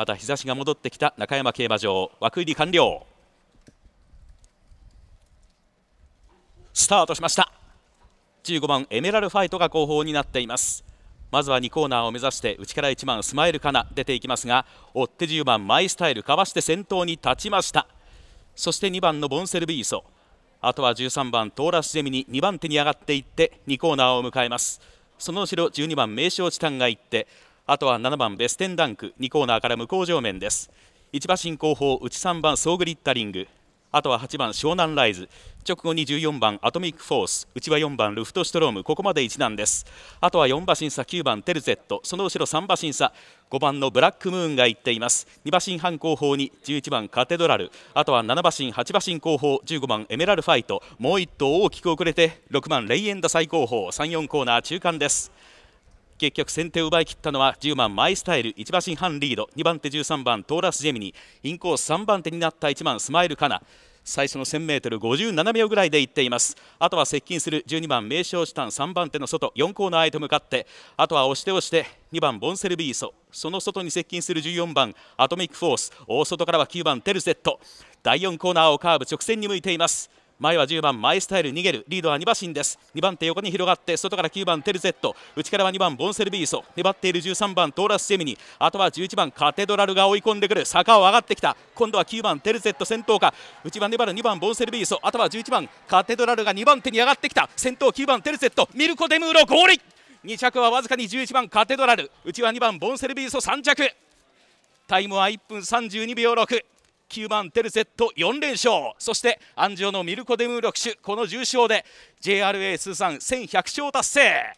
また日差しが戻ってきた中山競馬場枠入り完了スタートしました15番エメラルファイトが後方になっていますまずは2コーナーを目指して内から1番スマイルかな出ていきますが追って10番マイスタイルかわして先頭に立ちましたそして2番のボンセルビーソあとは13番トーラスジェミに2番手に上がっていって2コーナーを迎えますその後ろ12番名勝チタンが行ってあとは7番ベステンダンク2コーナーから向こう上面です1馬身後方内3番ソーグリッタリングあとは8番湘南ライズ直後に14番アトミックフォース内は4番ルフトシュトロームここまで一難ですあとは4馬身差9番テルゼットその後ろ3馬身差5番のブラックムーンが行っています2馬身半後方に11番カテドラルあとは7馬身8馬身後方15番エメラルファイトもう1頭大きく遅れて6番レイエンダ最後方34コーナー中間です結局先手を奪い切ったのは10番マイスタイル1馬身半リード2番手13番トーラス・ジェミニインコース3番手になった1番スマイル・カナ最初の 1000m57 秒ぐらいでいっていますあとは接近する12番名称タン3番手の外4コーナーへと向かってあとは押して押して2番ボンセルビーソその外に接近する14番アトミックフォース大外からは9番テルゼット第4コーナーをカーブ直線に向いています前は10番マイスタイル逃げるリードは2馬身です2番手横に広がって外から9番テルゼット内からは2番ボンセルビーソ粘っている13番トーラス・セミニあとは11番カテドラルが追い込んでくる坂を上がってきた今度は9番テルゼット先頭か内番粘る2番ボンセルビーソあとは11番カテドラルが2番手に上がってきた先頭9番テルゼットミルコ・デムーロ合理2着はわずかに11番カテドラル内は2番ボンセルビーソ3着タイムは1分32秒6 9番テルセット4連勝そして安城のミルコ・デムーロ騎手この重賞で JRA 通算1100勝達成